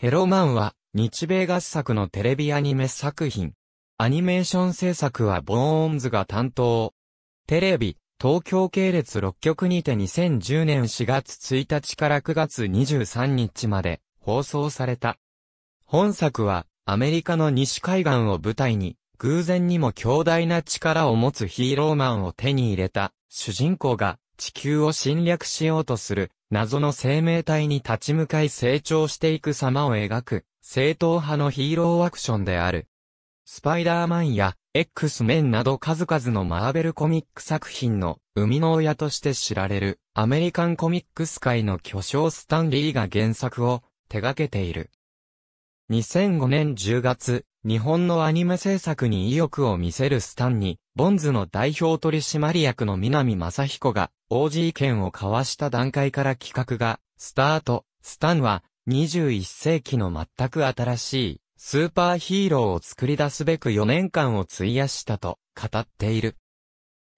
ヘロマンは、日米合作のテレビアニメ作品。アニメーション制作はボーンズが担当。テレビ、東京系列6局にて2010年4月1日から9月23日まで放送された。本作は、アメリカの西海岸を舞台に、偶然にも強大な力を持つヒーローマンを手に入れた、主人公が地球を侵略しようとする謎の生命体に立ち向かい成長していく様を描く、正統派のヒーローアクションである。スパイダーマンや X メンなど数々のマーベルコミック作品の生みの親として知られるアメリカンコミックス界の巨匠スタンリーが原作を手掛けている。2005年10月、日本のアニメ制作に意欲を見せるスタンに、ボンズの代表取締役の南正彦が、王子意見を交わした段階から企画が、スタート、スタンは、21世紀の全く新しい、スーパーヒーローを作り出すべく4年間を費やしたと、語っている。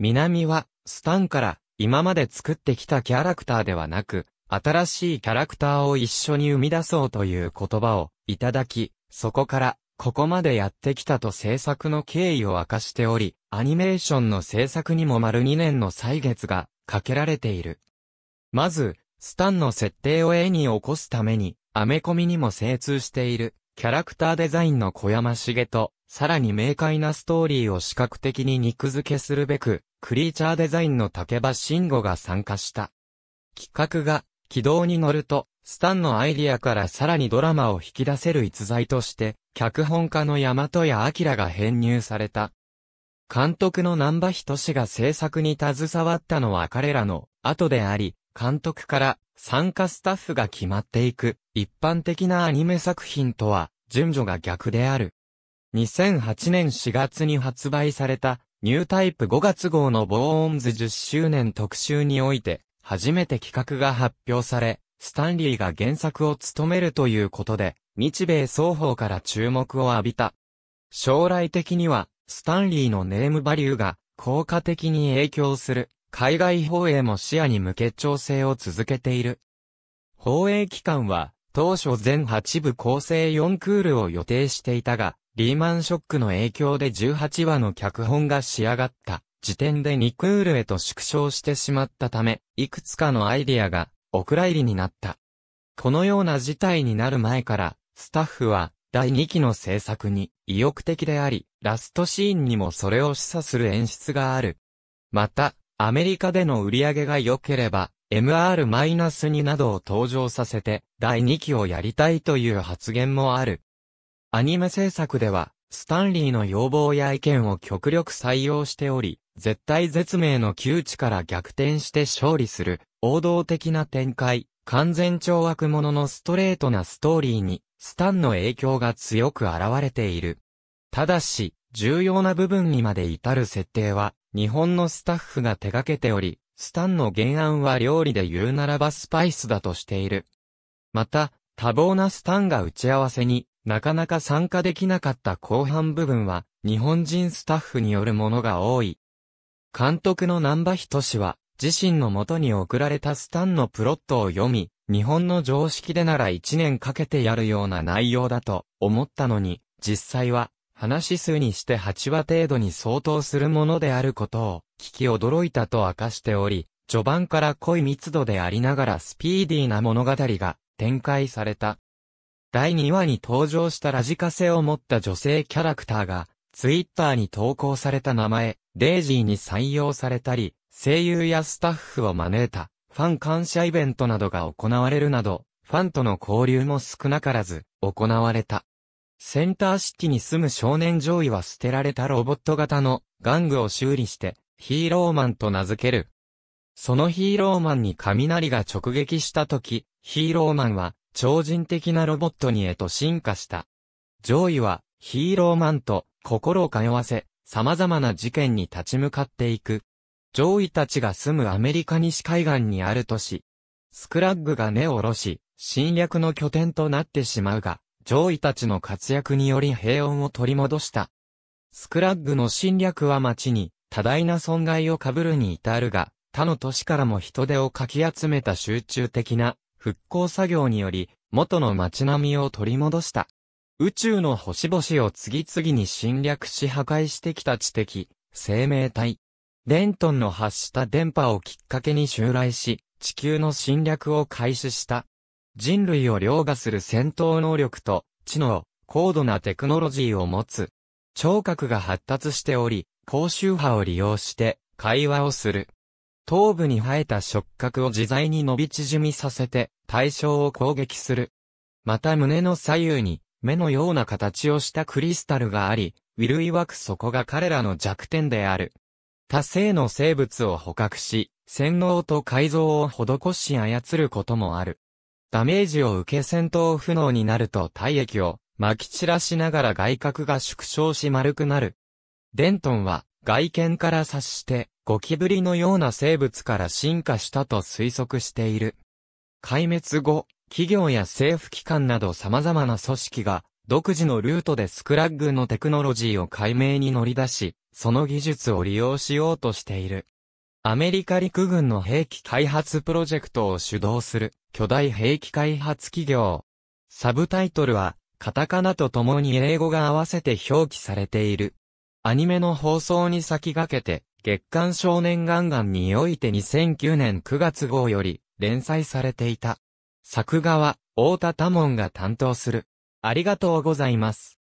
南は、スタンから、今まで作ってきたキャラクターではなく、新しいキャラクターを一緒に生み出そうという言葉を、いただき、そこから、ここまでやってきたと制作の経緯を明かしており、アニメーションの制作にも丸2年の歳月がかけられている。まず、スタンの設定を絵に起こすために、アメコミにも精通している、キャラクターデザインの小山茂と、さらに明快なストーリーを視覚的に肉付けするべく、クリーチャーデザインの竹場慎吾が参加した。企画が、軌道に乗ると、スタンのアイディアからさらにドラマを引き出せる逸材として、脚本家の大和や明が編入された。監督の南波仁が制作に携わったのは彼らの後であり、監督から参加スタッフが決まっていく一般的なアニメ作品とは順序が逆である。2008年4月に発売されたニュータイプ5月号のボーンズ10周年特集において初めて企画が発表され、スタンリーが原作を務めるということで、日米双方から注目を浴びた。将来的には、スタンリーのネームバリューが効果的に影響する海外放映も視野に向け調整を続けている。放映期間は当初全8部構成4クールを予定していたが、リーマンショックの影響で18話の脚本が仕上がった時点で2クールへと縮小してしまったため、いくつかのアイディアがお蔵入りになった。このような事態になる前から、スタッフは、第2期の制作に意欲的であり、ラストシーンにもそれを示唆する演出がある。また、アメリカでの売り上げが良ければ、MR-2 などを登場させて、第2期をやりたいという発言もある。アニメ制作では、スタンリーの要望や意見を極力採用しており、絶対絶命の窮地から逆転して勝利する、王道的な展開、完全懲悪者のストレートなストーリーに、スタンの影響が強く現れている。ただし、重要な部分にまで至る設定は、日本のスタッフが手掛けており、スタンの原案は料理で言うならばスパイスだとしている。また、多忙なスタンが打ち合わせになかなか参加できなかった後半部分は、日本人スタッフによるものが多い。監督の南波仁は、自身の元に送られたスタンのプロットを読み、日本の常識でなら1年かけてやるような内容だと思ったのに、実際は、話数にして8話程度に相当するものであることを、聞き驚いたと明かしており、序盤から濃い密度でありながらスピーディーな物語が展開された。第2話に登場したラジカセを持った女性キャラクターが、ツイッターに投稿された名前、デイジーに採用されたり、声優やスタッフを招いたファン感謝イベントなどが行われるなど、ファンとの交流も少なからず行われた。センターシティに住む少年ジョイは捨てられたロボット型の玩具を修理してヒーローマンと名付ける。そのヒーローマンに雷が直撃した時、ヒーローマンは超人的なロボットにへと進化した。ジョイはヒーローマンと心を通わせ、様々な事件に立ち向かっていく。上位たちが住むアメリカ西海岸にある都市。スクラッグが根を下ろし、侵略の拠点となってしまうが、上位たちの活躍により平穏を取り戻した。スクラッグの侵略は町に多大な損害を被るに至るが、他の都市からも人手をかき集めた集中的な復興作業により、元の町並みを取り戻した。宇宙の星々を次々に侵略し破壊してきた知的、生命体。レントンの発した電波をきっかけに襲来し、地球の侵略を開始した。人類を凌駕する戦闘能力と、知能、高度なテクノロジーを持つ。聴覚が発達しており、高周波を利用して会話をする。頭部に生えた触覚を自在に伸び縮みさせて対象を攻撃する。また胸の左右に目のような形をしたクリスタルがあり、ウィルワクそこが彼らの弱点である。他性の生物を捕獲し、洗脳と改造を施し操ることもある。ダメージを受け戦闘不能になると体液を撒き散らしながら外角が縮小し丸くなる。デントンは外見から察してゴキブリのような生物から進化したと推測している。壊滅後、企業や政府機関など様々な組織が独自のルートでスクラッグのテクノロジーを解明に乗り出し、その技術を利用しようとしている。アメリカ陸軍の兵器開発プロジェクトを主導する巨大兵器開発企業。サブタイトルは、カタカナと共に英語が合わせて表記されている。アニメの放送に先駆けて、月刊少年ガンガンにおいて2009年9月号より連載されていた。作画は、太田多門が担当する。ありがとうございます。